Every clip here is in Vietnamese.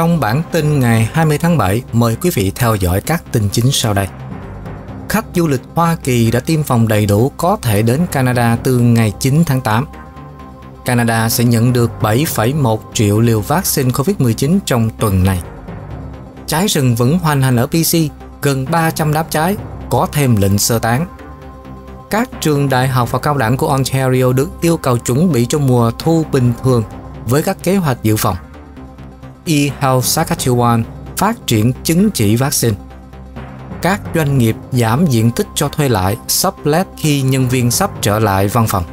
Trong bản tin ngày 20 tháng 7, mời quý vị theo dõi các tin chính sau đây. Khách du lịch Hoa Kỳ đã tiêm phòng đầy đủ có thể đến Canada từ ngày 9 tháng 8. Canada sẽ nhận được 7,1 triệu liều vaccine COVID-19 trong tuần này. Trái rừng vẫn hoành hành ở BC, gần 300 đám trái, có thêm lệnh sơ tán. Các trường đại học và cao đẳng của Ontario được yêu cầu chuẩn bị cho mùa thu bình thường với các kế hoạch dự phòng eHealth Saskatchewan phát triển chứng chỉ vaccine. Các doanh nghiệp giảm diện tích cho thuê lại sublet khi nhân viên sắp trở lại văn phòng.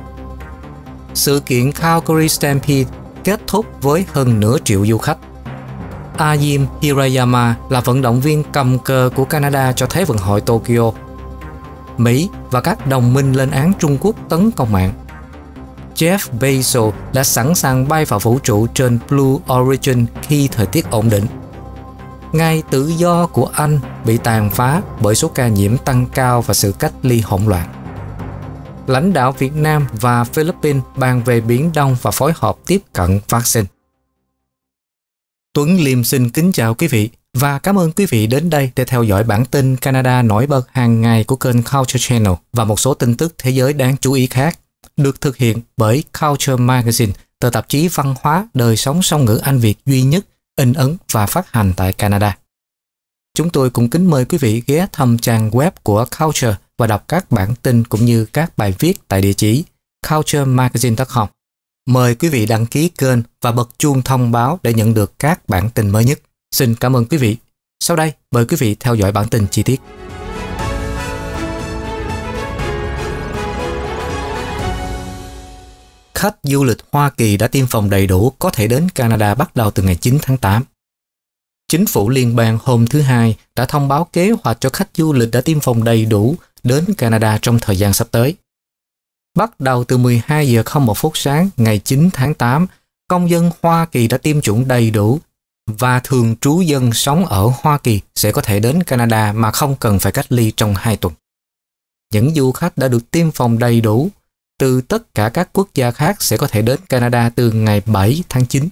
Sự kiện Calgary Stampede kết thúc với hơn nửa triệu du khách. Ajim Hirayama là vận động viên cầm cờ của Canada cho Thế vận hội Tokyo. Mỹ và các đồng minh lên án Trung Quốc tấn công mạng Jeff Bezos đã sẵn sàng bay vào vũ trụ trên Blue Origin khi thời tiết ổn định. Ngày tự do của Anh bị tàn phá bởi số ca nhiễm tăng cao và sự cách ly hỗn loạn. Lãnh đạo Việt Nam và Philippines bàn về Biển Đông và phối hợp tiếp cận vaccine. Tuấn Liêm xin kính chào quý vị và cảm ơn quý vị đến đây để theo dõi bản tin Canada nổi bật hàng ngày của kênh Culture Channel và một số tin tức thế giới đáng chú ý khác được thực hiện bởi Culture Magazine, tờ tạp chí văn hóa đời sống song ngữ Anh Việt duy nhất in ấn và phát hành tại Canada. Chúng tôi cũng kính mời quý vị ghé thăm trang web của Culture và đọc các bản tin cũng như các bài viết tại địa chỉ culturemagazine.com. Mời quý vị đăng ký kênh và bật chuông thông báo để nhận được các bản tin mới nhất. Xin cảm ơn quý vị. Sau đây, mời quý vị theo dõi bản tin chi tiết. khách du lịch Hoa Kỳ đã tiêm phòng đầy đủ có thể đến Canada bắt đầu từ ngày 9 tháng 8. Chính phủ liên bang hôm thứ Hai đã thông báo kế hoạch cho khách du lịch đã tiêm phòng đầy đủ đến Canada trong thời gian sắp tới. Bắt đầu từ 12 giờ 01 phút sáng ngày 9 tháng 8, công dân Hoa Kỳ đã tiêm chủng đầy đủ và thường trú dân sống ở Hoa Kỳ sẽ có thể đến Canada mà không cần phải cách ly trong 2 tuần. Những du khách đã được tiêm phòng đầy đủ từ tất cả các quốc gia khác sẽ có thể đến Canada từ ngày 7 tháng 9.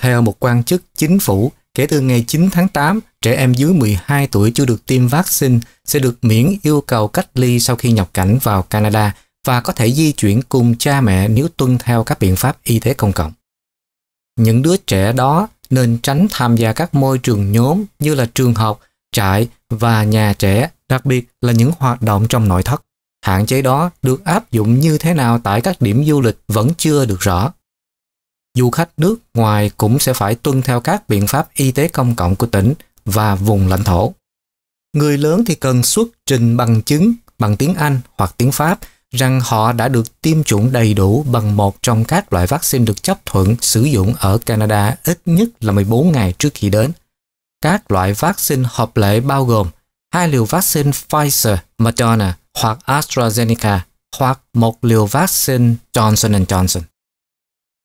Theo một quan chức chính phủ, kể từ ngày 9 tháng 8, trẻ em dưới 12 tuổi chưa được tiêm vaccine sẽ được miễn yêu cầu cách ly sau khi nhập cảnh vào Canada và có thể di chuyển cùng cha mẹ nếu tuân theo các biện pháp y tế công cộng. Những đứa trẻ đó nên tránh tham gia các môi trường nhóm như là trường học, trại và nhà trẻ, đặc biệt là những hoạt động trong nội thất hạn chế đó được áp dụng như thế nào tại các điểm du lịch vẫn chưa được rõ. Du khách nước ngoài cũng sẽ phải tuân theo các biện pháp y tế công cộng của tỉnh và vùng lãnh thổ. Người lớn thì cần xuất trình bằng chứng bằng tiếng Anh hoặc tiếng Pháp rằng họ đã được tiêm chủng đầy đủ bằng một trong các loại vaccine được chấp thuận sử dụng ở Canada ít nhất là 14 ngày trước khi đến. Các loại vaccine hợp lệ bao gồm hai liều vaccine Pfizer, Moderna hoặc AstraZeneca hoặc một liều vaccine Johnson Johnson.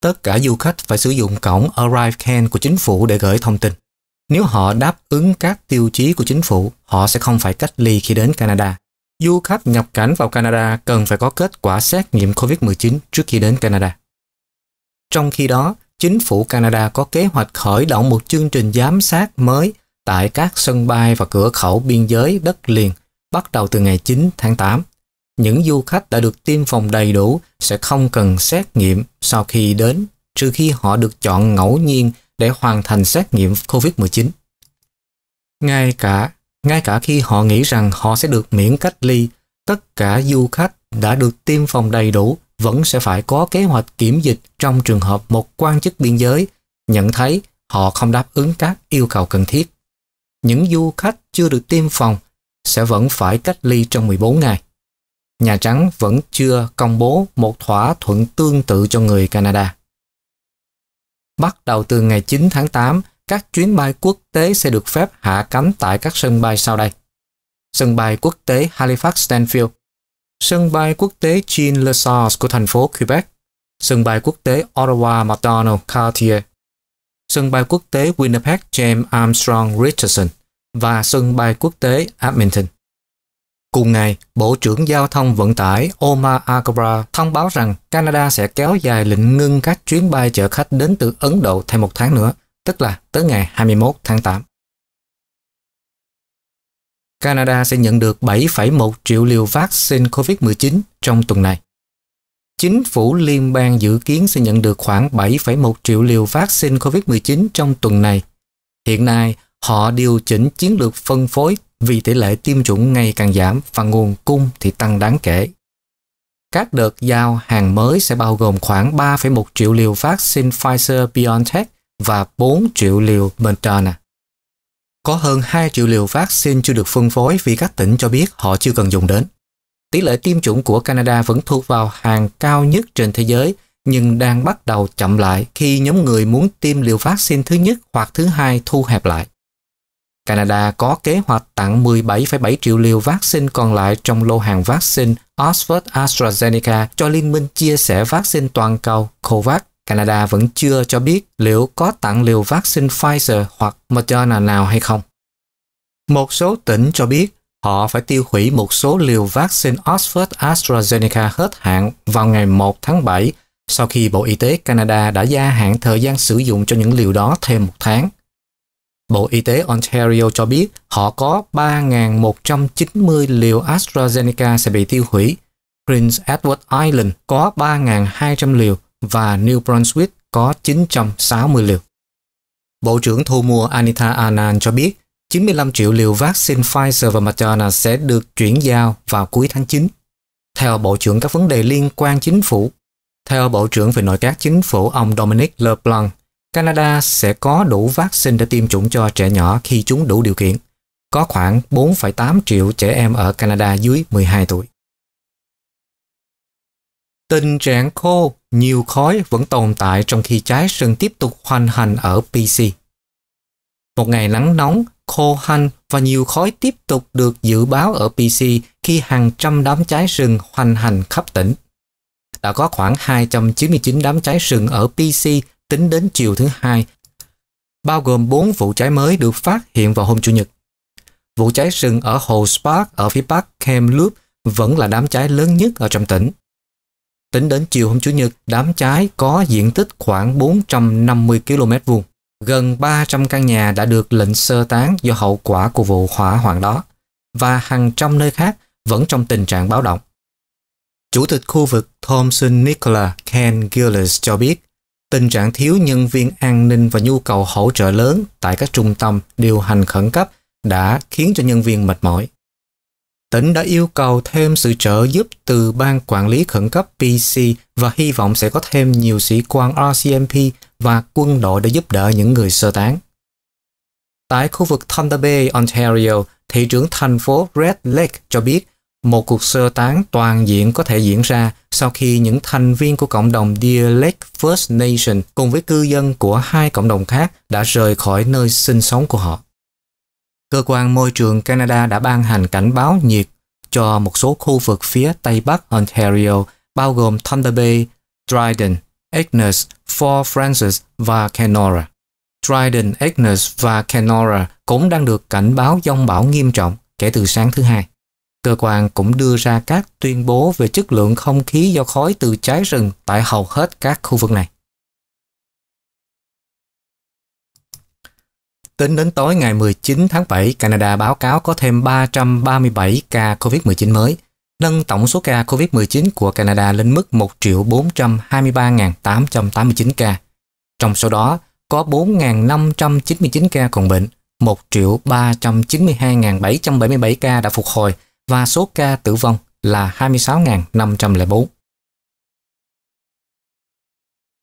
Tất cả du khách phải sử dụng cổng ArriveCan của chính phủ để gửi thông tin. Nếu họ đáp ứng các tiêu chí của chính phủ, họ sẽ không phải cách ly khi đến Canada. Du khách nhập cảnh vào Canada cần phải có kết quả xét nghiệm COVID-19 trước khi đến Canada. Trong khi đó, chính phủ Canada có kế hoạch khởi động một chương trình giám sát mới tại các sân bay và cửa khẩu biên giới đất liền bắt đầu từ ngày 9 tháng 8. Những du khách đã được tiêm phòng đầy đủ sẽ không cần xét nghiệm sau khi đến, trừ khi họ được chọn ngẫu nhiên để hoàn thành xét nghiệm COVID-19. Ngay cả ngay cả khi họ nghĩ rằng họ sẽ được miễn cách ly, tất cả du khách đã được tiêm phòng đầy đủ vẫn sẽ phải có kế hoạch kiểm dịch trong trường hợp một quan chức biên giới nhận thấy họ không đáp ứng các yêu cầu cần thiết. Những du khách chưa được tiêm phòng sẽ vẫn phải cách ly trong 14 ngày. Nhà Trắng vẫn chưa công bố một thỏa thuận tương tự cho người Canada. Bắt đầu từ ngày 9 tháng 8, các chuyến bay quốc tế sẽ được phép hạ cánh tại các sân bay sau đây. Sân bay quốc tế Halifax Stanfield, sân bay quốc tế Jean Lesage của thành phố Quebec, sân bay quốc tế Ottawa McDonald Cartier, sân bay quốc tế Winnipeg James Armstrong Richardson, và sân bay quốc tế Edmonton. Cùng ngày, Bộ trưởng Giao thông Vận tải Omar Akbar thông báo rằng Canada sẽ kéo dài lệnh ngưng các chuyến bay chở khách đến từ Ấn Độ thêm một tháng nữa, tức là tới ngày 21 tháng 8. Canada sẽ nhận được 7,1 triệu liều vaccine COVID-19 trong tuần này. Chính phủ liên bang dự kiến sẽ nhận được khoảng 7,1 triệu liều vaccine COVID-19 trong tuần này. Hiện nay, Họ điều chỉnh chiến lược phân phối vì tỷ lệ tiêm chủng ngày càng giảm và nguồn cung thì tăng đáng kể. Các đợt giao hàng mới sẽ bao gồm khoảng 3,1 triệu liều vaccine Pfizer-BioNTech và 4 triệu liều Moderna. Có hơn 2 triệu liều vaccine chưa được phân phối vì các tỉnh cho biết họ chưa cần dùng đến. Tỷ lệ tiêm chủng của Canada vẫn thuộc vào hàng cao nhất trên thế giới, nhưng đang bắt đầu chậm lại khi nhóm người muốn tiêm liều vaccine thứ nhất hoặc thứ hai thu hẹp lại. Canada có kế hoạch tặng 17,7 triệu liều vaccine còn lại trong lô hàng vaccine Oxford-AstraZeneca cho Liên minh chia sẻ vaccine toàn cầu COVAX. Canada vẫn chưa cho biết liệu có tặng liều vaccine Pfizer hoặc Moderna nào hay không. Một số tỉnh cho biết họ phải tiêu hủy một số liều vaccine Oxford-AstraZeneca hết hạn vào ngày 1 tháng 7 sau khi Bộ Y tế Canada đã gia hạn thời gian sử dụng cho những liều đó thêm một tháng. Bộ Y tế Ontario cho biết họ có 3.190 liều AstraZeneca sẽ bị tiêu hủy. Prince Edward Island có 3.200 liều và New Brunswick có 960 liều. Bộ trưởng thu mua Anita Anand cho biết 95 triệu liều vaccine Pfizer và Moderna sẽ được chuyển giao vào cuối tháng 9. Theo Bộ trưởng các vấn đề liên quan chính phủ, theo Bộ trưởng về nội các chính phủ ông Dominic LeBlanc, Canada sẽ có đủ vaccine để tiêm chủng cho trẻ nhỏ khi chúng đủ điều kiện. Có khoảng 4,8 triệu trẻ em ở Canada dưới 12 tuổi. Tình trạng khô, nhiều khói vẫn tồn tại trong khi trái sừng tiếp tục hoành hành ở PC. Một ngày nắng nóng, khô hanh và nhiều khói tiếp tục được dự báo ở PC khi hàng trăm đám cháy rừng hoành hành khắp tỉnh. Đã có khoảng 299 đám cháy rừng ở PC tính đến chiều thứ hai, bao gồm 4 vụ cháy mới được phát hiện vào hôm Chủ nhật. Vụ cháy rừng ở hồ Spark ở phía bắc Kamloops vẫn là đám cháy lớn nhất ở trong tỉnh. Tính đến chiều hôm Chủ nhật, đám cháy có diện tích khoảng 450 km vuông. Gần 300 căn nhà đã được lệnh sơ tán do hậu quả của vụ hỏa hoạn đó và hàng trăm nơi khác vẫn trong tình trạng báo động. Chủ tịch khu vực Thomson Nicola Ken Gillis cho biết Tình trạng thiếu nhân viên an ninh và nhu cầu hỗ trợ lớn tại các trung tâm điều hành khẩn cấp đã khiến cho nhân viên mệt mỏi. Tỉnh đã yêu cầu thêm sự trợ giúp từ Ban Quản lý Khẩn cấp PC và hy vọng sẽ có thêm nhiều sĩ quan RCMP và quân đội để giúp đỡ những người sơ tán. Tại khu vực Thunder Bay, Ontario, thị trưởng thành phố Red Lake cho biết một cuộc sơ tán toàn diện có thể diễn ra sau khi những thành viên của cộng đồng Dialect First Nation cùng với cư dân của hai cộng đồng khác đã rời khỏi nơi sinh sống của họ. Cơ quan môi trường Canada đã ban hành cảnh báo nhiệt cho một số khu vực phía Tây Bắc Ontario bao gồm Thunder Bay, Dryden, Agnes, Fort Francis và Kenora. Dryden, Agnes và Kenora cũng đang được cảnh báo dông bão nghiêm trọng kể từ sáng thứ hai. Cơ quan cũng đưa ra các tuyên bố về chất lượng không khí do khói từ cháy rừng tại hầu hết các khu vực này. Tính đến tối ngày 19 tháng 7, Canada báo cáo có thêm 337 ca COVID-19 mới, nâng tổng số ca COVID-19 của Canada lên mức 1.423.889 ca. Trong số đó, có 4.599 ca còn bệnh, 1.392.777 ca đã phục hồi và số ca tử vong là 26.504.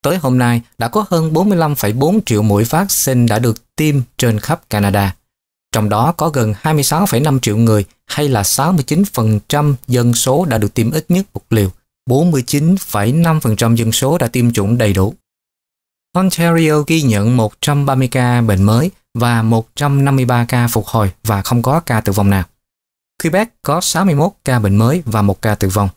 Tới hôm nay, đã có hơn 45,4 triệu mũi vaccine đã được tiêm trên khắp Canada. Trong đó có gần 26,5 triệu người hay là 69% dân số đã được tiêm ít nhất một liều, 49,5% dân số đã tiêm chủng đầy đủ. Ontario ghi nhận 130 ca bệnh mới và 153 ca phục hồi và không có ca tử vong nào. Quebec có 61 ca bệnh mới và 1 ca tử vong.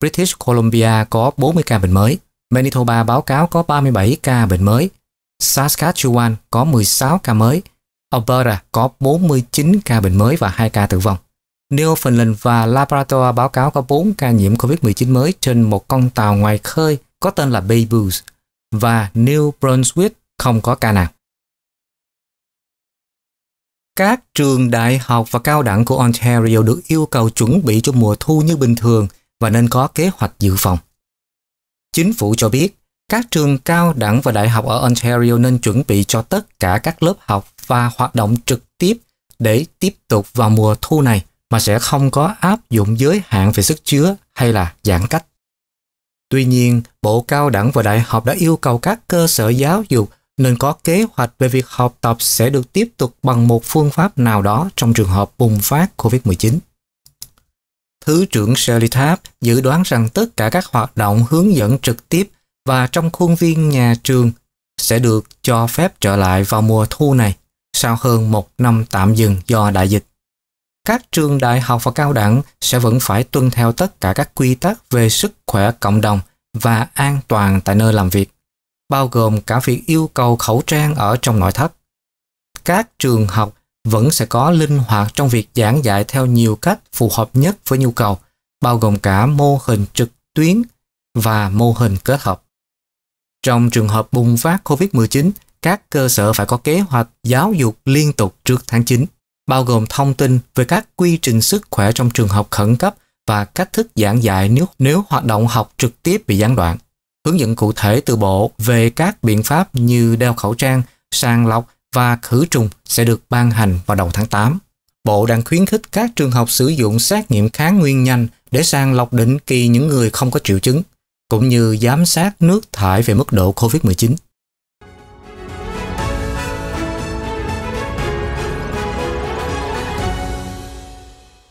British Columbia có 40 ca bệnh mới. Manitoba báo cáo có 37 ca bệnh mới. Saskatchewan có 16 ca mới. Alberta có 49 ca bệnh mới và 2 ca tử vong. Newfoundland và Labrador báo cáo có 4 ca nhiễm COVID-19 mới trên một con tàu ngoài khơi có tên là Bay Blues và New Brunswick không có ca nào. Các trường đại học và cao đẳng của Ontario được yêu cầu chuẩn bị cho mùa thu như bình thường và nên có kế hoạch dự phòng. Chính phủ cho biết, các trường cao đẳng và đại học ở Ontario nên chuẩn bị cho tất cả các lớp học và hoạt động trực tiếp để tiếp tục vào mùa thu này mà sẽ không có áp dụng giới hạn về sức chứa hay là giãn cách. Tuy nhiên, Bộ Cao đẳng và Đại học đã yêu cầu các cơ sở giáo dục nên có kế hoạch về việc học tập sẽ được tiếp tục bằng một phương pháp nào đó trong trường hợp bùng phát COVID-19. Thứ trưởng Shirley Tháp dự đoán rằng tất cả các hoạt động hướng dẫn trực tiếp và trong khuôn viên nhà trường sẽ được cho phép trở lại vào mùa thu này sau hơn một năm tạm dừng do đại dịch. Các trường đại học và cao đẳng sẽ vẫn phải tuân theo tất cả các quy tắc về sức khỏe cộng đồng và an toàn tại nơi làm việc bao gồm cả việc yêu cầu khẩu trang ở trong nội thất. Các trường học vẫn sẽ có linh hoạt trong việc giảng dạy theo nhiều cách phù hợp nhất với nhu cầu, bao gồm cả mô hình trực tuyến và mô hình kết hợp. Trong trường hợp bùng phát COVID-19, các cơ sở phải có kế hoạch giáo dục liên tục trước tháng 9, bao gồm thông tin về các quy trình sức khỏe trong trường học khẩn cấp và cách thức giảng dạy nếu, nếu hoạt động học trực tiếp bị gián đoạn hướng dẫn cụ thể từ Bộ về các biện pháp như đeo khẩu trang, sàng lọc và khử trùng sẽ được ban hành vào đầu tháng 8. Bộ đang khuyến khích các trường học sử dụng xét nghiệm kháng nguyên nhanh để sàng lọc định kỳ những người không có triệu chứng, cũng như giám sát nước thải về mức độ COVID-19.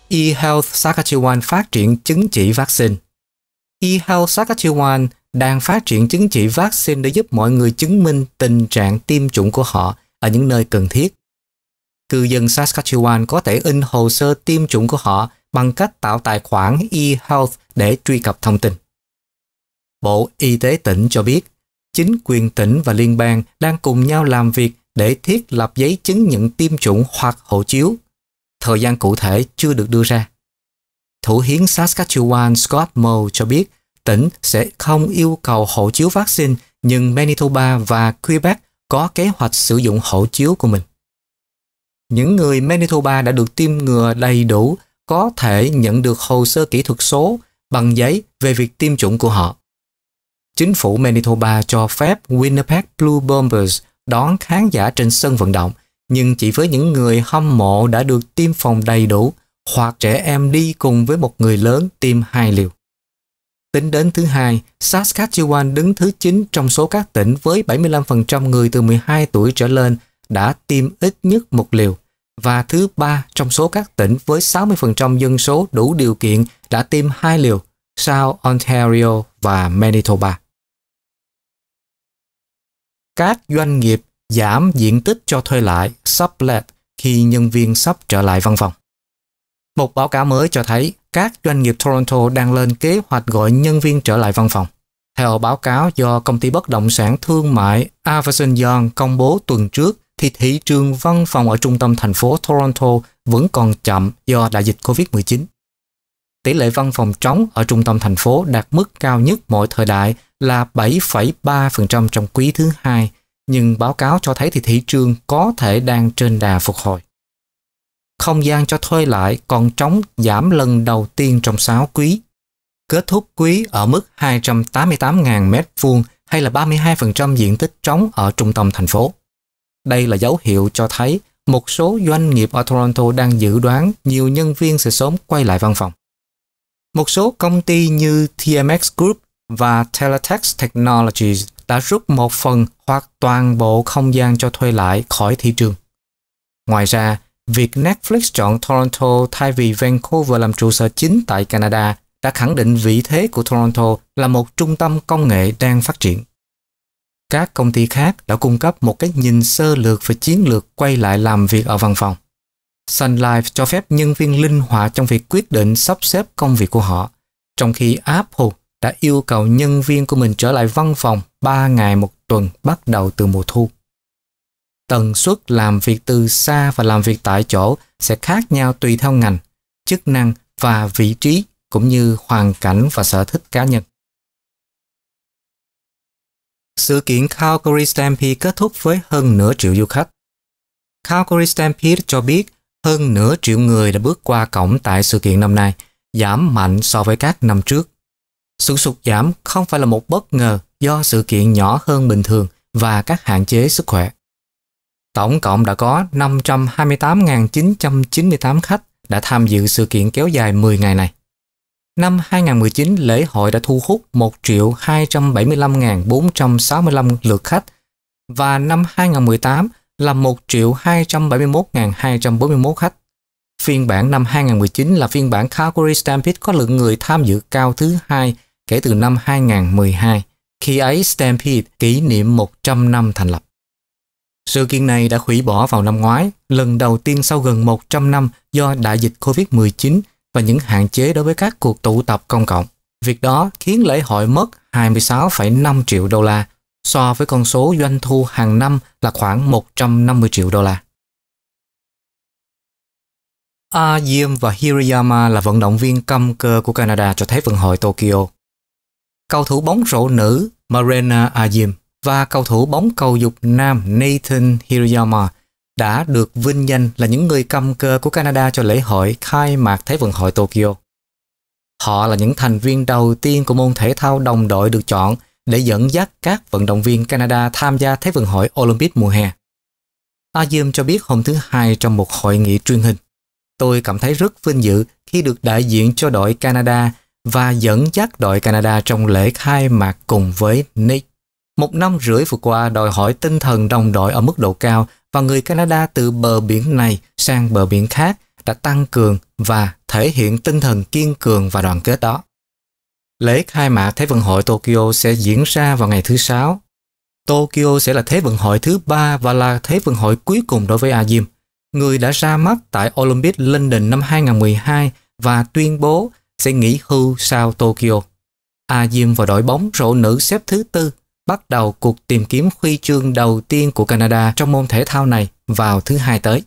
eHealth Saskatchewan phát triển chứng chỉ vaccine. eHealth Saskatchewan đang phát triển chứng chỉ vaccine để giúp mọi người chứng minh tình trạng tiêm chủng của họ ở những nơi cần thiết. Cư dân Saskatchewan có thể in hồ sơ tiêm chủng của họ bằng cách tạo tài khoản eHealth để truy cập thông tin. Bộ Y tế tỉnh cho biết, chính quyền tỉnh và liên bang đang cùng nhau làm việc để thiết lập giấy chứng nhận tiêm chủng hoặc hộ chiếu. Thời gian cụ thể chưa được đưa ra. Thủ hiến Saskatchewan Scott Moe cho biết tỉnh sẽ không yêu cầu hộ chiếu vaccine nhưng Manitoba và Quebec có kế hoạch sử dụng hộ chiếu của mình. Những người Manitoba đã được tiêm ngừa đầy đủ có thể nhận được hồ sơ kỹ thuật số bằng giấy về việc tiêm chủng của họ. Chính phủ Manitoba cho phép Winnipeg Blue Bombers đón khán giả trên sân vận động, nhưng chỉ với những người hâm mộ đã được tiêm phòng đầy đủ hoặc trẻ em đi cùng với một người lớn tiêm hai liều. Tính đến thứ hai, Saskatchewan đứng thứ 9 trong số các tỉnh với 75% người từ 12 tuổi trở lên đã tiêm ít nhất một liều và thứ ba trong số các tỉnh với 60% dân số đủ điều kiện đã tiêm hai liều sau Ontario và Manitoba. Các doanh nghiệp giảm diện tích cho thuê lại sublet khi nhân viên sắp trở lại văn phòng. Một báo cáo mới cho thấy các doanh nghiệp Toronto đang lên kế hoạch gọi nhân viên trở lại văn phòng. Theo báo cáo do công ty bất động sản thương mại Avison Young công bố tuần trước, thì thị trường văn phòng ở trung tâm thành phố Toronto vẫn còn chậm do đại dịch COVID-19. Tỷ lệ văn phòng trống ở trung tâm thành phố đạt mức cao nhất mọi thời đại là 7,3% trong quý thứ hai, nhưng báo cáo cho thấy thì thị trường có thể đang trên đà phục hồi không gian cho thuê lại còn trống giảm lần đầu tiên trong 6 quý. Kết thúc quý ở mức 288.000 m2 hay là 32% diện tích trống ở trung tâm thành phố. Đây là dấu hiệu cho thấy một số doanh nghiệp ở Toronto đang dự đoán nhiều nhân viên sẽ sớm quay lại văn phòng. Một số công ty như TMX Group và Teletext Technologies đã rút một phần hoặc toàn bộ không gian cho thuê lại khỏi thị trường. Ngoài ra, Việc Netflix chọn Toronto thay vì Vancouver làm trụ sở chính tại Canada đã khẳng định vị thế của Toronto là một trung tâm công nghệ đang phát triển. Các công ty khác đã cung cấp một cái nhìn sơ lược về chiến lược quay lại làm việc ở văn phòng. Sun Life cho phép nhân viên linh hoạt trong việc quyết định sắp xếp công việc của họ, trong khi Apple đã yêu cầu nhân viên của mình trở lại văn phòng 3 ngày một tuần bắt đầu từ mùa thu tần suất làm việc từ xa và làm việc tại chỗ sẽ khác nhau tùy theo ngành, chức năng và vị trí cũng như hoàn cảnh và sở thích cá nhân. Sự kiện Calgary Stampede kết thúc với hơn nửa triệu du khách. Calgary Stampede cho biết hơn nửa triệu người đã bước qua cổng tại sự kiện năm nay, giảm mạnh so với các năm trước. Sự sụt giảm không phải là một bất ngờ do sự kiện nhỏ hơn bình thường và các hạn chế sức khỏe. Tổng cộng đã có 528.998 khách đã tham dự sự kiện kéo dài 10 ngày này. Năm 2019, lễ hội đã thu hút 1.275.465 lượt khách và năm 2018 là 1.271.241 khách. Phiên bản năm 2019 là phiên bản Calgary Stampede có lượng người tham dự cao thứ hai kể từ năm 2012. Khi ấy, Stampede kỷ niệm 100 năm thành lập. Sự kiện này đã hủy bỏ vào năm ngoái, lần đầu tiên sau gần 100 năm do đại dịch Covid-19 và những hạn chế đối với các cuộc tụ tập công cộng. Việc đó khiến lễ hội mất 26,5 triệu đô la so với con số doanh thu hàng năm là khoảng 150 triệu đô la. Ajiem và Hirayama là vận động viên cầm cơ của Canada cho Thế vận hội Tokyo. Cầu thủ bóng rổ nữ Marina Ajiem và cầu thủ bóng cầu dục nam Nathan Hirayama đã được vinh danh là những người cầm cờ của Canada cho lễ hội khai mạc Thế vận hội Tokyo. Họ là những thành viên đầu tiên của môn thể thao đồng đội được chọn để dẫn dắt các vận động viên Canada tham gia Thế vận hội Olympic mùa hè. Azim cho biết hôm thứ Hai trong một hội nghị truyền hình. Tôi cảm thấy rất vinh dự khi được đại diện cho đội Canada và dẫn dắt đội Canada trong lễ khai mạc cùng với Nick một năm rưỡi vừa qua đòi hỏi tinh thần đồng đội ở mức độ cao và người Canada từ bờ biển này sang bờ biển khác đã tăng cường và thể hiện tinh thần kiên cường và đoàn kết đó. Lễ khai mạc Thế vận hội Tokyo sẽ diễn ra vào ngày thứ Sáu. Tokyo sẽ là Thế vận hội thứ ba và là Thế vận hội cuối cùng đối với Ajim, người đã ra mắt tại Olympic London năm 2012 và tuyên bố sẽ nghỉ hưu sau Tokyo. Ajim và đội bóng rổ nữ xếp thứ tư bắt đầu cuộc tìm kiếm huy chương đầu tiên của Canada trong môn thể thao này vào thứ hai tới.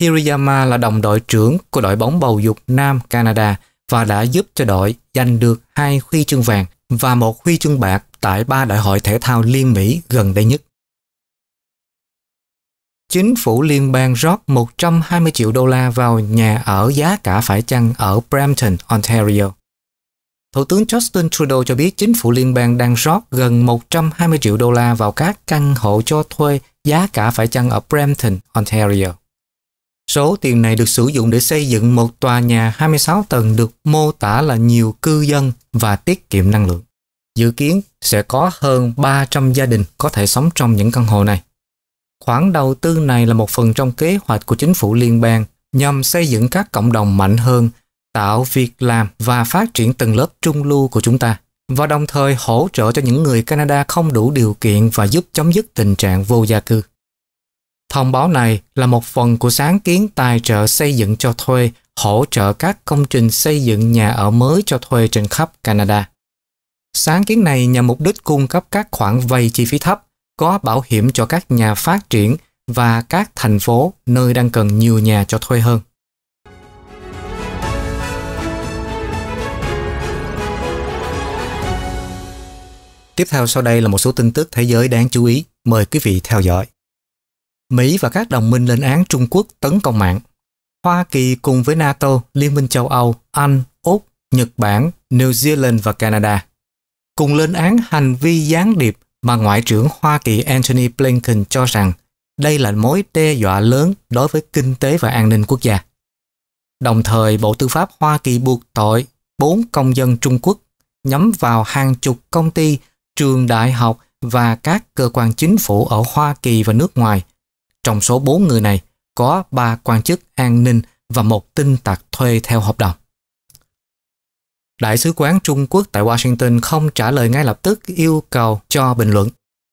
Hiriyama là đồng đội trưởng của đội bóng bầu dục Nam Canada và đã giúp cho đội giành được hai huy chương vàng và một huy chương bạc tại ba đại hội thể thao Liên Mỹ gần đây nhất. Chính phủ liên bang rót 120 triệu đô la vào nhà ở giá cả phải chăng ở Brampton, Ontario. Thủ tướng Justin Trudeau cho biết chính phủ liên bang đang rót gần 120 triệu đô la vào các căn hộ cho thuê giá cả phải chăng ở Brampton, Ontario. Số tiền này được sử dụng để xây dựng một tòa nhà 26 tầng được mô tả là nhiều cư dân và tiết kiệm năng lượng. Dự kiến sẽ có hơn 300 gia đình có thể sống trong những căn hộ này. Khoản đầu tư này là một phần trong kế hoạch của chính phủ liên bang nhằm xây dựng các cộng đồng mạnh hơn tạo việc làm và phát triển tầng lớp trung lưu của chúng ta và đồng thời hỗ trợ cho những người Canada không đủ điều kiện và giúp chấm dứt tình trạng vô gia cư. Thông báo này là một phần của sáng kiến tài trợ xây dựng cho thuê hỗ trợ các công trình xây dựng nhà ở mới cho thuê trên khắp Canada. Sáng kiến này nhằm mục đích cung cấp các khoản vay chi phí thấp, có bảo hiểm cho các nhà phát triển và các thành phố nơi đang cần nhiều nhà cho thuê hơn. Tiếp theo sau đây là một số tin tức thế giới đáng chú ý. Mời quý vị theo dõi. Mỹ và các đồng minh lên án Trung Quốc tấn công mạng. Hoa Kỳ cùng với NATO, Liên minh châu Âu, Anh, Úc, Nhật Bản, New Zealand và Canada cùng lên án hành vi gián điệp mà Ngoại trưởng Hoa Kỳ Antony Blinken cho rằng đây là mối đe dọa lớn đối với kinh tế và an ninh quốc gia. Đồng thời, Bộ Tư pháp Hoa Kỳ buộc tội bốn công dân Trung Quốc nhắm vào hàng chục công ty trường đại học và các cơ quan chính phủ ở Hoa Kỳ và nước ngoài. Trong số bốn người này, có ba quan chức an ninh và một tinh tặc thuê theo hợp đồng. Đại sứ quán Trung Quốc tại Washington không trả lời ngay lập tức yêu cầu cho bình luận.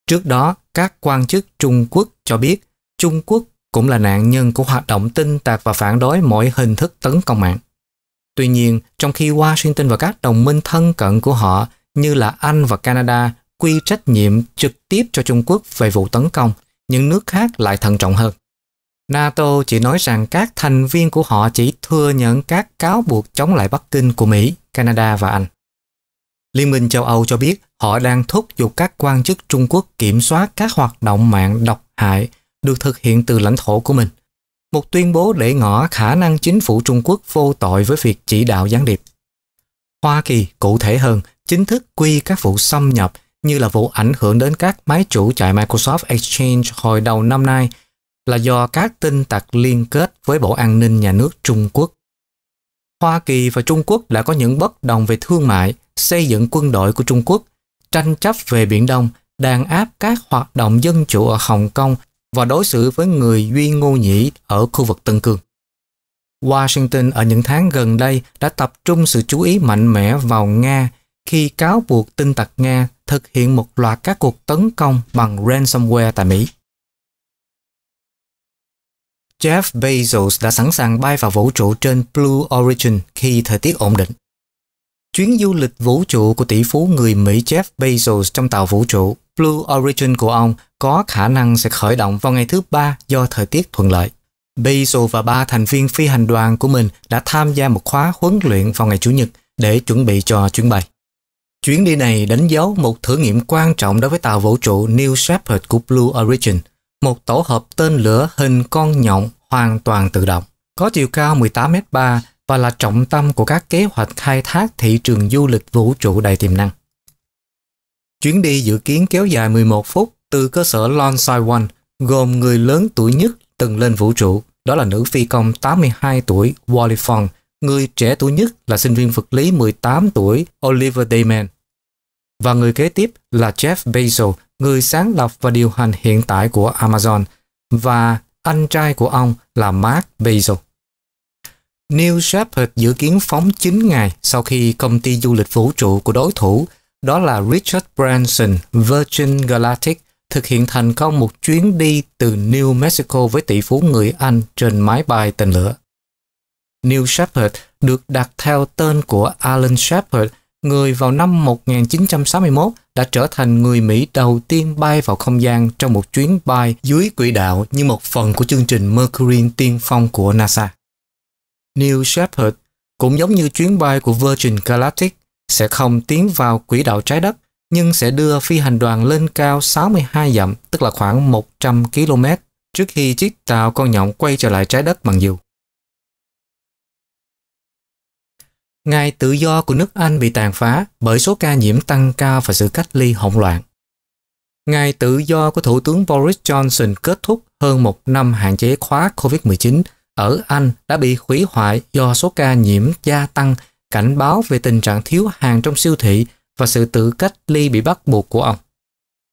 Trước đó, các quan chức Trung Quốc cho biết Trung Quốc cũng là nạn nhân của hoạt động tinh tạc và phản đối mọi hình thức tấn công mạng. Tuy nhiên, trong khi Washington và các đồng minh thân cận của họ như là Anh và Canada quy trách nhiệm trực tiếp cho Trung Quốc về vụ tấn công, những nước khác lại thận trọng hơn. NATO chỉ nói rằng các thành viên của họ chỉ thừa nhận các cáo buộc chống lại Bắc Kinh của Mỹ, Canada và Anh. Liên minh châu Âu cho biết họ đang thúc giục các quan chức Trung Quốc kiểm soát các hoạt động mạng độc hại được thực hiện từ lãnh thổ của mình. Một tuyên bố để ngỏ khả năng chính phủ Trung Quốc vô tội với việc chỉ đạo gián điệp. Hoa Kỳ cụ thể hơn chính thức quy các vụ xâm nhập như là vụ ảnh hưởng đến các máy chủ chạy Microsoft Exchange hồi đầu năm nay là do các tin tặc liên kết với Bộ An ninh Nhà nước Trung Quốc. Hoa Kỳ và Trung Quốc đã có những bất đồng về thương mại, xây dựng quân đội của Trung Quốc, tranh chấp về Biển Đông, đàn áp các hoạt động dân chủ ở Hồng Kông và đối xử với người Duy Ngô Nhĩ ở khu vực Tân Cương. Washington ở những tháng gần đây đã tập trung sự chú ý mạnh mẽ vào Nga khi cáo buộc tin tặc Nga thực hiện một loạt các cuộc tấn công bằng ransomware tại Mỹ. Jeff Bezos đã sẵn sàng bay vào vũ trụ trên Blue Origin khi thời tiết ổn định. Chuyến du lịch vũ trụ của tỷ phú người Mỹ Jeff Bezos trong tàu vũ trụ Blue Origin của ông có khả năng sẽ khởi động vào ngày thứ ba do thời tiết thuận lợi. Bezos và ba thành viên phi hành đoàn của mình đã tham gia một khóa huấn luyện vào ngày Chủ nhật để chuẩn bị cho chuyến bay. Chuyến đi này đánh dấu một thử nghiệm quan trọng đối với tàu vũ trụ New Shepard của Blue Origin, một tổ hợp tên lửa hình con nhộng hoàn toàn tự động, có chiều cao 18m3 và là trọng tâm của các kế hoạch khai thác thị trường du lịch vũ trụ đầy tiềm năng. Chuyến đi dự kiến kéo dài 11 phút từ cơ sở Lonside One, gồm người lớn tuổi nhất từng lên vũ trụ, đó là nữ phi công 82 tuổi Wally Fong, người trẻ tuổi nhất là sinh viên vật lý 18 tuổi Oliver Dayman và người kế tiếp là Jeff Bezos, người sáng lập và điều hành hiện tại của Amazon, và anh trai của ông là Mark Bezos. Neil Shepard dự kiến phóng 9 ngày sau khi công ty du lịch vũ trụ của đối thủ, đó là Richard Branson Virgin Galactic, thực hiện thành công một chuyến đi từ New Mexico với tỷ phú người Anh trên máy bay tên lửa. Neil Shepard được đặt theo tên của Alan Shepard, người vào năm 1961 đã trở thành người Mỹ đầu tiên bay vào không gian trong một chuyến bay dưới quỹ đạo như một phần của chương trình Mercury tiên phong của NASA. Neil Shepard cũng giống như chuyến bay của Virgin Galactic sẽ không tiến vào quỹ đạo trái đất nhưng sẽ đưa phi hành đoàn lên cao 62 dặm, tức là khoảng 100 km, trước khi chiếc tàu con nhộng quay trở lại trái đất bằng dù. ngày tự do của nước Anh bị tàn phá bởi số ca nhiễm tăng cao và sự cách ly hỗn loạn. Ngày tự do của Thủ tướng Boris Johnson kết thúc hơn một năm hạn chế khóa COVID-19 ở Anh đã bị hủy hoại do số ca nhiễm gia tăng, cảnh báo về tình trạng thiếu hàng trong siêu thị và sự tự cách ly bị bắt buộc của ông.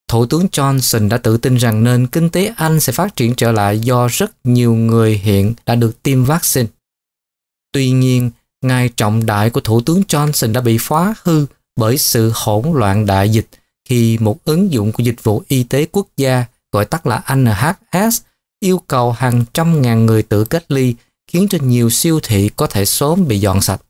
Thủ tướng Johnson đã tự tin rằng nền kinh tế Anh sẽ phát triển trở lại do rất nhiều người hiện đã được tiêm vaccine. Tuy nhiên, ngai trọng đại của Thủ tướng Johnson đã bị phá hư bởi sự hỗn loạn đại dịch khi một ứng dụng của Dịch vụ Y tế Quốc gia gọi tắt là NHS yêu cầu hàng trăm ngàn người tự cách ly khiến cho nhiều siêu thị có thể sớm bị dọn sạch.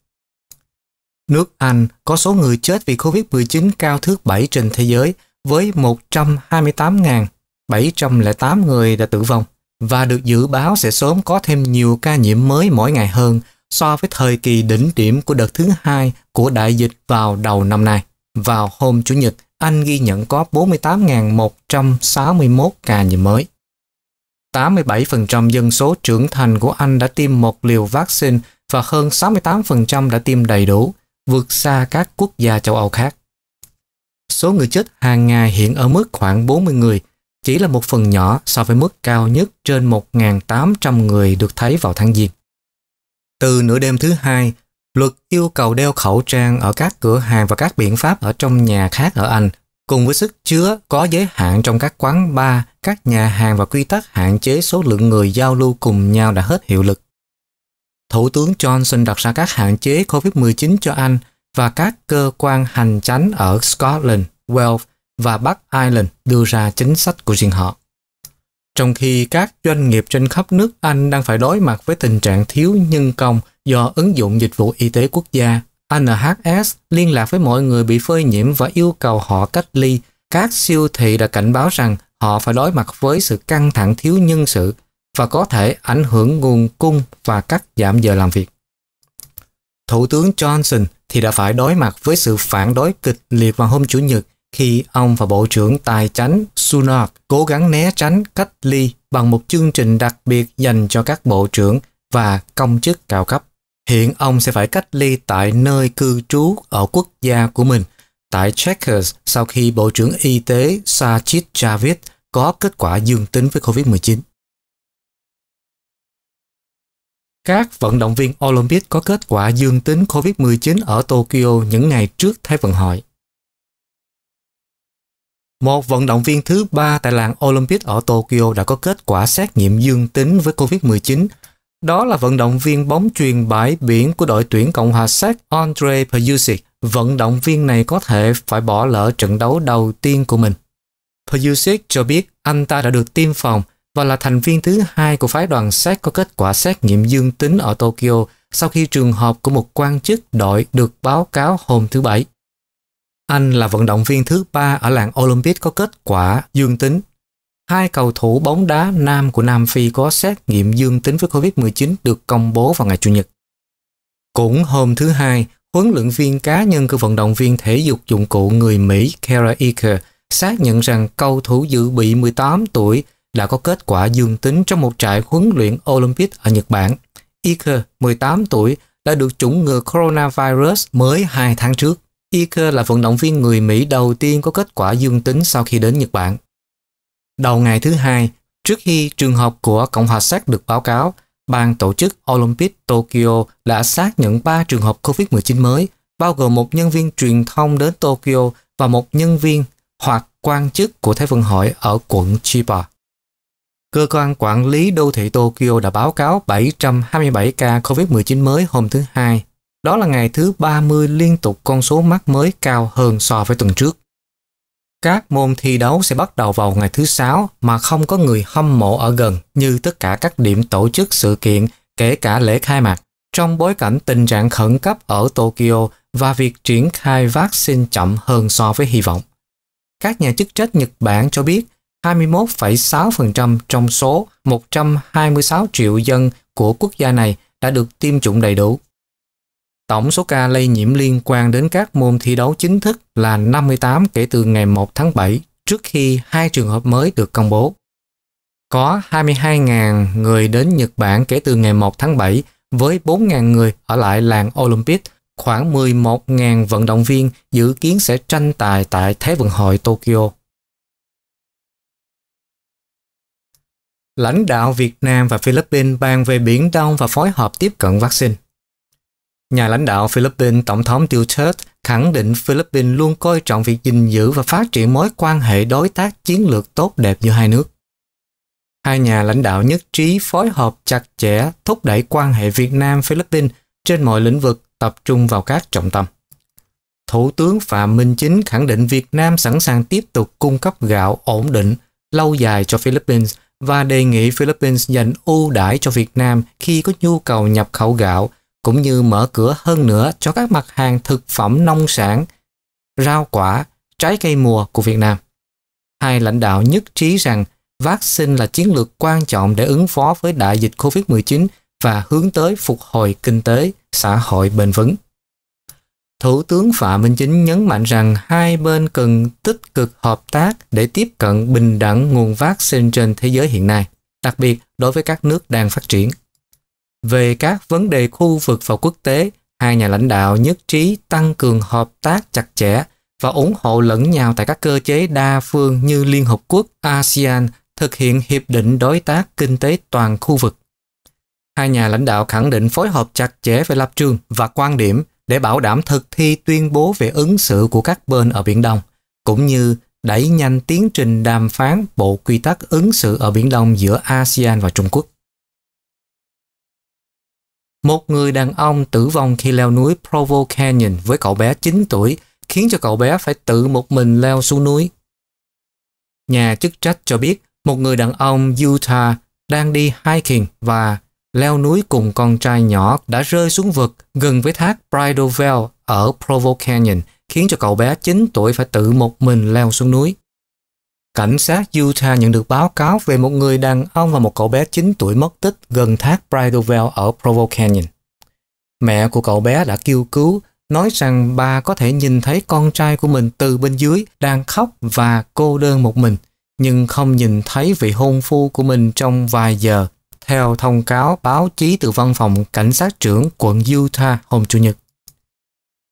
Nước Anh có số người chết vì Covid-19 cao thứ 7 trên thế giới với 128.708 người đã tử vong và được dự báo sẽ sớm có thêm nhiều ca nhiễm mới mỗi ngày hơn – so với thời kỳ đỉnh điểm của đợt thứ hai của đại dịch vào đầu năm nay. Vào hôm Chủ nhật, Anh ghi nhận có 48.161 ca nhiễm mới. 87% dân số trưởng thành của Anh đã tiêm một liều vaccine và hơn 68% đã tiêm đầy đủ, vượt xa các quốc gia châu Âu khác. Số người chết hàng ngày hiện ở mức khoảng 40 người, chỉ là một phần nhỏ so với mức cao nhất trên 1.800 người được thấy vào tháng Giêng. Từ nửa đêm thứ hai, luật yêu cầu đeo khẩu trang ở các cửa hàng và các biện pháp ở trong nhà khác ở Anh, cùng với sức chứa có giới hạn trong các quán bar, các nhà hàng và quy tắc hạn chế số lượng người giao lưu cùng nhau đã hết hiệu lực. Thủ tướng Johnson đặt ra các hạn chế COVID-19 cho Anh và các cơ quan hành chánh ở Scotland, Wales và Bắc Ireland đưa ra chính sách của riêng họ trong khi các doanh nghiệp trên khắp nước Anh đang phải đối mặt với tình trạng thiếu nhân công do ứng dụng dịch vụ y tế quốc gia. NHS liên lạc với mọi người bị phơi nhiễm và yêu cầu họ cách ly. Các siêu thị đã cảnh báo rằng họ phải đối mặt với sự căng thẳng thiếu nhân sự và có thể ảnh hưởng nguồn cung và cắt giảm giờ làm việc. Thủ tướng Johnson thì đã phải đối mặt với sự phản đối kịch liệt vào hôm Chủ nhật khi ông và Bộ trưởng Tài chánh Sunak cố gắng né tránh cách ly bằng một chương trình đặc biệt dành cho các bộ trưởng và công chức cao cấp. Hiện ông sẽ phải cách ly tại nơi cư trú ở quốc gia của mình, tại Chequers sau khi Bộ trưởng Y tế Sajid Javid có kết quả dương tính với COVID-19. Các vận động viên Olympic có kết quả dương tính COVID-19 ở Tokyo những ngày trước Thế vận hội. Một vận động viên thứ ba tại làng Olympic ở Tokyo đã có kết quả xét nghiệm dương tính với COVID-19. Đó là vận động viên bóng truyền bãi biển của đội tuyển Cộng hòa Séc Andre Pajusic. Vận động viên này có thể phải bỏ lỡ trận đấu đầu tiên của mình. Pajusic cho biết anh ta đã được tiêm phòng và là thành viên thứ hai của phái đoàn Séc có kết quả xét nghiệm dương tính ở Tokyo sau khi trường hợp của một quan chức đội được báo cáo hôm thứ Bảy. Anh là vận động viên thứ ba ở làng Olympic có kết quả dương tính. Hai cầu thủ bóng đá nam của Nam Phi có xét nghiệm dương tính với COVID-19 được công bố vào ngày Chủ nhật. Cũng hôm thứ Hai, huấn luyện viên cá nhân của vận động viên thể dục dụng cụ người Mỹ Kara Eaker xác nhận rằng cầu thủ dự bị 18 tuổi đã có kết quả dương tính trong một trại huấn luyện Olympic ở Nhật Bản. Iker 18 tuổi, đã được chủng ngừa coronavirus mới 2 tháng trước. Hiker là vận động viên người Mỹ đầu tiên có kết quả dương tính sau khi đến Nhật Bản. Đầu ngày thứ hai, trước khi trường hợp của Cộng hòa Séc được báo cáo, ban tổ chức Olympic Tokyo đã xác nhận 3 trường hợp COVID-19 mới, bao gồm một nhân viên truyền thông đến Tokyo và một nhân viên hoặc quan chức của Thái vận hội ở quận Chiba. Cơ quan quản lý đô thị Tokyo đã báo cáo 727 ca COVID-19 mới hôm thứ Hai đó là ngày thứ 30 liên tục con số mắc mới cao hơn so với tuần trước. Các môn thi đấu sẽ bắt đầu vào ngày thứ sáu mà không có người hâm mộ ở gần như tất cả các điểm tổ chức sự kiện, kể cả lễ khai mạc. Trong bối cảnh tình trạng khẩn cấp ở Tokyo và việc triển khai vaccine chậm hơn so với hy vọng. Các nhà chức trách Nhật Bản cho biết 21,6% trong số 126 triệu dân của quốc gia này đã được tiêm chủng đầy đủ. Tổng số ca lây nhiễm liên quan đến các môn thi đấu chính thức là 58 kể từ ngày 1 tháng 7 trước khi hai trường hợp mới được công bố. Có 22.000 người đến Nhật Bản kể từ ngày 1 tháng 7 với 4.000 người ở lại làng Olympic, khoảng 11.000 vận động viên dự kiến sẽ tranh tài tại Thế vận hội Tokyo. Lãnh đạo Việt Nam và Philippines bàn về Biển Đông và phối hợp tiếp cận vaccine. Nhà lãnh đạo Philippines Tổng thống Duterte khẳng định Philippines luôn coi trọng việc gìn giữ và phát triển mối quan hệ đối tác chiến lược tốt đẹp giữa hai nước. Hai nhà lãnh đạo nhất trí phối hợp chặt chẽ thúc đẩy quan hệ Việt Nam-Philippines trên mọi lĩnh vực tập trung vào các trọng tâm. Thủ tướng Phạm Minh Chính khẳng định Việt Nam sẵn sàng tiếp tục cung cấp gạo ổn định lâu dài cho Philippines và đề nghị Philippines dành ưu đãi cho Việt Nam khi có nhu cầu nhập khẩu gạo – cũng như mở cửa hơn nữa cho các mặt hàng thực phẩm nông sản, rau quả, trái cây mùa của Việt Nam. Hai lãnh đạo nhất trí rằng vaccine là chiến lược quan trọng để ứng phó với đại dịch COVID-19 và hướng tới phục hồi kinh tế, xã hội bền vững. Thủ tướng Phạm Minh Chính nhấn mạnh rằng hai bên cần tích cực hợp tác để tiếp cận bình đẳng nguồn vaccine trên thế giới hiện nay, đặc biệt đối với các nước đang phát triển. Về các vấn đề khu vực và quốc tế, hai nhà lãnh đạo nhất trí tăng cường hợp tác chặt chẽ và ủng hộ lẫn nhau tại các cơ chế đa phương như Liên Hợp Quốc, ASEAN, thực hiện Hiệp định Đối tác Kinh tế Toàn khu vực. Hai nhà lãnh đạo khẳng định phối hợp chặt chẽ về lập trường và quan điểm để bảo đảm thực thi tuyên bố về ứng xử của các bên ở Biển Đông, cũng như đẩy nhanh tiến trình đàm phán Bộ Quy tắc ứng xử ở Biển Đông giữa ASEAN và Trung Quốc. Một người đàn ông tử vong khi leo núi Provo Canyon với cậu bé 9 tuổi khiến cho cậu bé phải tự một mình leo xuống núi. Nhà chức trách cho biết một người đàn ông Utah đang đi hiking và leo núi cùng con trai nhỏ đã rơi xuống vực gần với thác Bridal Veil ở Provo Canyon khiến cho cậu bé 9 tuổi phải tự một mình leo xuống núi. Cảnh sát Utah nhận được báo cáo về một người đàn ông và một cậu bé 9 tuổi mất tích gần thác Bridalveil ở Provo Canyon. Mẹ của cậu bé đã kêu cứu, nói rằng bà có thể nhìn thấy con trai của mình từ bên dưới đang khóc và cô đơn một mình, nhưng không nhìn thấy vị hôn phu của mình trong vài giờ, theo thông cáo báo chí từ văn phòng cảnh sát trưởng quận Utah hôm Chủ nhật.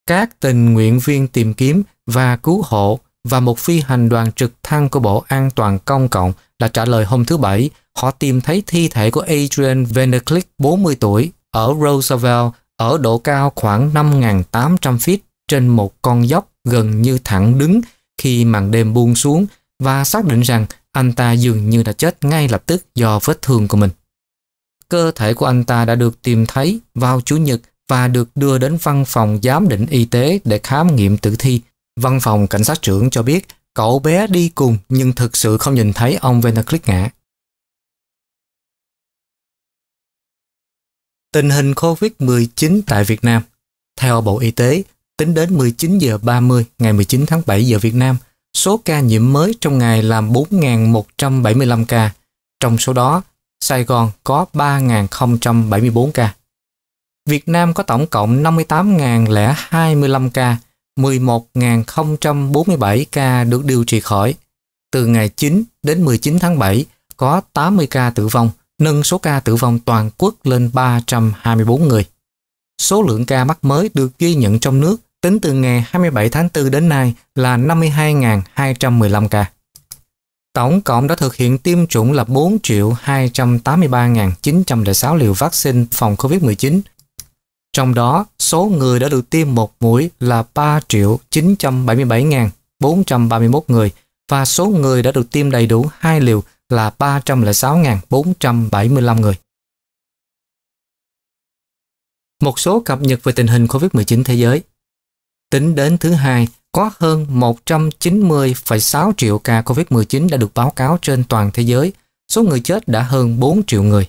Các tình nguyện viên tìm kiếm và cứu hộ và một phi hành đoàn trực thăng của Bộ An toàn Công cộng là trả lời hôm thứ Bảy, họ tìm thấy thi thể của Adrian Vanderclick, 40 tuổi, ở Roosevelt, ở độ cao khoảng 5.800 feet trên một con dốc gần như thẳng đứng khi màn đêm buông xuống và xác định rằng anh ta dường như đã chết ngay lập tức do vết thương của mình. Cơ thể của anh ta đã được tìm thấy vào Chủ nhật và được đưa đến văn phòng giám định y tế để khám nghiệm tử thi Văn phòng cảnh sát trưởng cho biết cậu bé đi cùng nhưng thực sự không nhìn thấy ông Venaclick ngã. Tình hình COVID-19 tại Việt Nam Theo Bộ Y tế, tính đến 19 giờ 30 ngày 19 tháng 7 giờ Việt Nam, số ca nhiễm mới trong ngày là 4.175 ca, trong số đó Sài Gòn có 3.074 ca. Việt Nam có tổng cộng 58.025 ca, 11.047 ca được điều trị khỏi. Từ ngày 9 đến 19 tháng 7 có 80 ca tử vong, nâng số ca tử vong toàn quốc lên 324 người. Số lượng ca mắc mới được ghi nhận trong nước tính từ ngày 27 tháng 4 đến nay là 52.215 ca. Tổng cộng đã thực hiện tiêm chủng là 4.283.906 liều vaccine phòng COVID-19, trong đó, số người đã được tiêm một mũi là 3 977.431 người và số người đã được tiêm đầy đủ hai liều là 306.475 người. Một số cập nhật về tình hình COVID-19 thế giới. Tính đến thứ hai, có hơn 190,6 triệu ca COVID-19 đã được báo cáo trên toàn thế giới. Số người chết đã hơn 4 triệu người.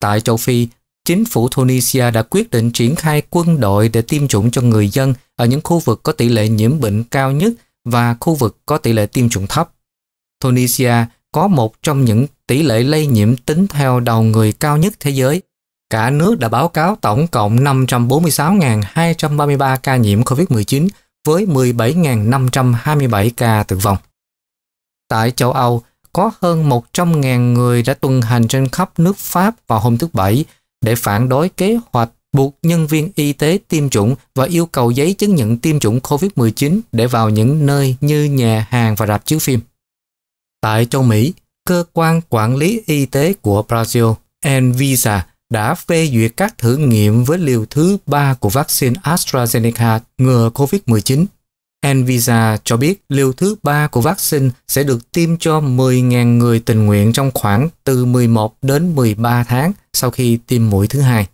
Tại châu Phi, chính phủ Tunisia đã quyết định triển khai quân đội để tiêm chủng cho người dân ở những khu vực có tỷ lệ nhiễm bệnh cao nhất và khu vực có tỷ lệ tiêm chủng thấp. Tunisia có một trong những tỷ lệ lây nhiễm tính theo đầu người cao nhất thế giới. Cả nước đã báo cáo tổng cộng 546.233 ca nhiễm COVID-19 với 17.527 ca tử vong. Tại châu Âu, có hơn 100.000 người đã tuần hành trên khắp nước Pháp vào hôm thứ Bảy – để phản đối kế hoạch buộc nhân viên y tế tiêm chủng và yêu cầu giấy chứng nhận tiêm chủng COVID-19 để vào những nơi như nhà hàng và rạp chiếu phim. Tại châu Mỹ, cơ quan quản lý y tế của Brazil, Anvisa, đã phê duyệt các thử nghiệm với liều thứ ba của vaccine AstraZeneca ngừa COVID-19 Envisa cho biết liều thứ ba của vaccine sẽ được tiêm cho 10.000 người tình nguyện trong khoảng từ 11 đến 13 tháng sau khi tiêm mũi thứ hai.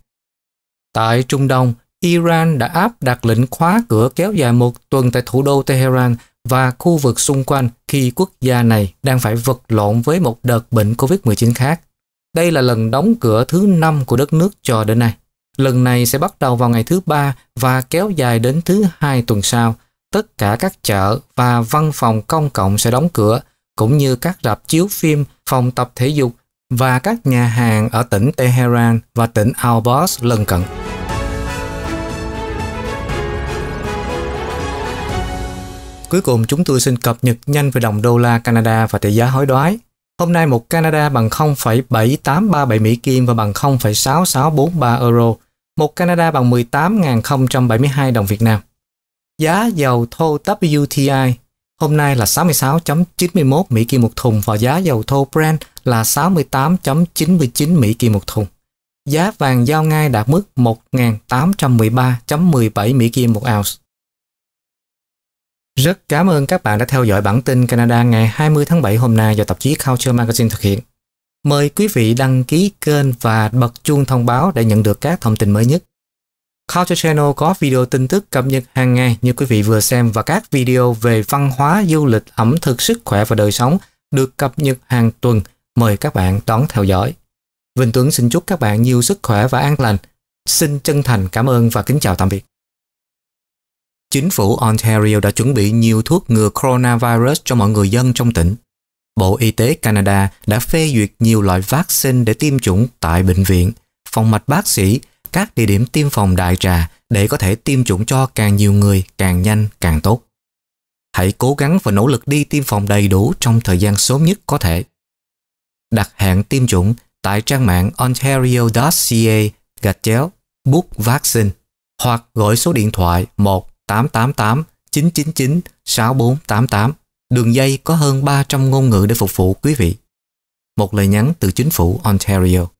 Tại Trung Đông, Iran đã áp đặt lệnh khóa cửa kéo dài một tuần tại thủ đô Tehran và khu vực xung quanh khi quốc gia này đang phải vật lộn với một đợt bệnh COVID-19 khác. Đây là lần đóng cửa thứ năm của đất nước cho đến nay. Lần này sẽ bắt đầu vào ngày thứ ba và kéo dài đến thứ hai tuần sau – tất cả các chợ và văn phòng công cộng sẽ đóng cửa, cũng như các rạp chiếu phim, phòng tập thể dục và các nhà hàng ở tỉnh Tehran và tỉnh Albos lân cận. Cuối cùng chúng tôi xin cập nhật nhanh về đồng đô la Canada và tỷ giá hối đoái. Hôm nay một Canada bằng 0,7837 Mỹ Kim và bằng 0,6643 Euro. Một Canada bằng 18.072 đồng Việt Nam. Giá dầu thô WTI hôm nay là 66.91 Mỹ kỳ một thùng và giá dầu thô Brent là 68.99 Mỹ kỳ một thùng. Giá vàng giao ngay đạt mức 1.813.17 Mỹ kỳ một ounce. Rất cảm ơn các bạn đã theo dõi bản tin Canada ngày 20 tháng 7 hôm nay do tạp chí Culture Magazine thực hiện. Mời quý vị đăng ký kênh và bật chuông thông báo để nhận được các thông tin mới nhất. Culture Channel có video tin tức cập nhật hàng ngày như quý vị vừa xem và các video về văn hóa, du lịch, ẩm thực, sức khỏe và đời sống được cập nhật hàng tuần. Mời các bạn đón theo dõi. Vinh Tuấn xin chúc các bạn nhiều sức khỏe và an lành. Xin chân thành cảm ơn và kính chào tạm biệt. Chính phủ Ontario đã chuẩn bị nhiều thuốc ngừa coronavirus cho mọi người dân trong tỉnh. Bộ Y tế Canada đã phê duyệt nhiều loại vaccine để tiêm chủng tại bệnh viện, phòng mạch bác sĩ các địa điểm tiêm phòng đại trà để có thể tiêm chủng cho càng nhiều người càng nhanh càng tốt. Hãy cố gắng và nỗ lực đi tiêm phòng đầy đủ trong thời gian sớm nhất có thể. Đặt hẹn tiêm chủng tại trang mạng ontario.ca gạch chéo book vaccine hoặc gọi số điện thoại 1888 999 6488. Đường dây có hơn 300 ngôn ngữ để phục vụ quý vị. Một lời nhắn từ chính phủ Ontario.